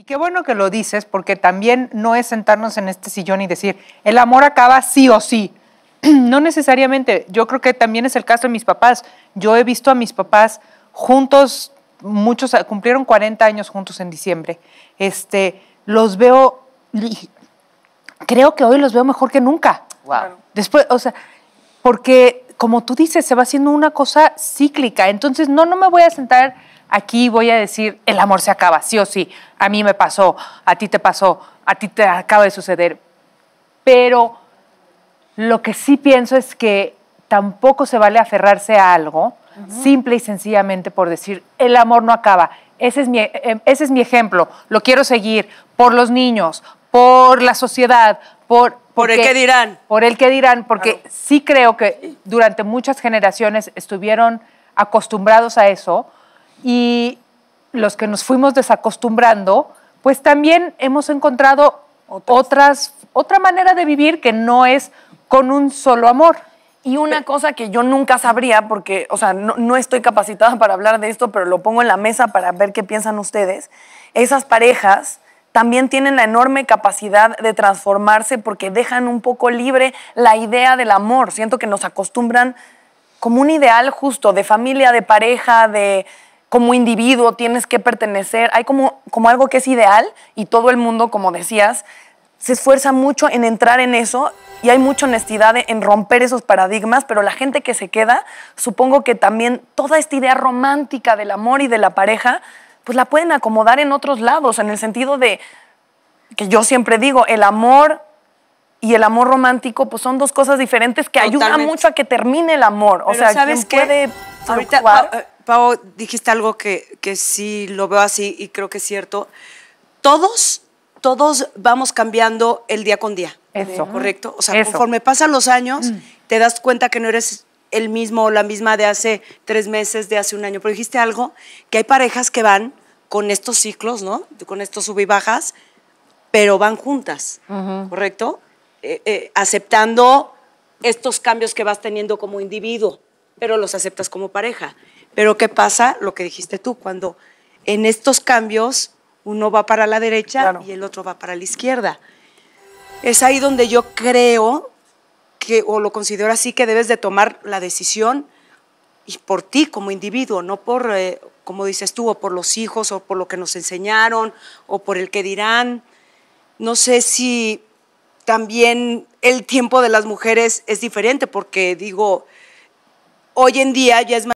Y qué bueno que lo dices, porque también no es sentarnos en este sillón y decir, el amor acaba sí o sí. No necesariamente, yo creo que también es el caso de mis papás. Yo he visto a mis papás juntos, muchos cumplieron 40 años juntos en diciembre. Este, los veo, creo que hoy los veo mejor que nunca. Wow. Después, o sea, porque como tú dices, se va haciendo una cosa cíclica. Entonces, no, no me voy a sentar aquí voy a decir, el amor se acaba, sí o sí, a mí me pasó, a ti te pasó, a ti te acaba de suceder. Pero lo que sí pienso es que tampoco se vale aferrarse a algo simple y sencillamente por decir, el amor no acaba. Ese es, mi, em, ese es mi ejemplo, lo quiero seguir por los niños, por la sociedad, por... por el que dirán. Por el que dirán, porque sí creo que durante muchas generaciones estuvieron acostumbrados a eso, y los que nos fuimos desacostumbrando, pues también hemos encontrado otras. otra manera de vivir que no es con un solo amor. Y una cosa que yo nunca sabría, porque, o sea, no, no estoy capacitada para hablar de esto, pero lo pongo en la mesa para ver qué piensan ustedes, esas parejas también tienen la enorme capacidad de transformarse porque dejan un poco libre la idea del amor. Siento que nos acostumbran como un ideal justo de familia, de pareja, de como individuo tienes que pertenecer, hay como, como algo que es ideal y todo el mundo, como decías, se esfuerza mucho en entrar en eso y hay mucha honestidad en romper esos paradigmas, pero la gente que se queda, supongo que también toda esta idea romántica del amor y de la pareja, pues la pueden acomodar en otros lados, en el sentido de que yo siempre digo, el amor y el amor romántico, pues son dos cosas diferentes que ayudan mucho a que termine el amor. o sea, que puede Ahorita, ah, ah, Pau, dijiste algo que, que sí lo veo así y creo que es cierto. Todos, todos vamos cambiando el día con día. Eso. ¿Correcto? O sea, conforme pasan los años, mm. te das cuenta que no eres el mismo o la misma de hace tres meses, de hace un año. Pero dijiste algo, que hay parejas que van con estos ciclos, ¿no? Con estos sub y bajas, pero van juntas, ¿correcto? Eh, eh, aceptando estos cambios que vas teniendo como individuo, pero los aceptas como pareja. Pero ¿qué pasa? Lo que dijiste tú, cuando en estos cambios uno va para la derecha y el otro va para la izquierda. Es ahí donde yo creo que, o lo considero así, que debes de tomar la decisión y por ti como individuo, no por, eh, como dices tú, o por los hijos, o por lo que nos enseñaron, o por el que dirán. No sé si también el tiempo de las mujeres es diferente, porque digo, hoy en día ya es más...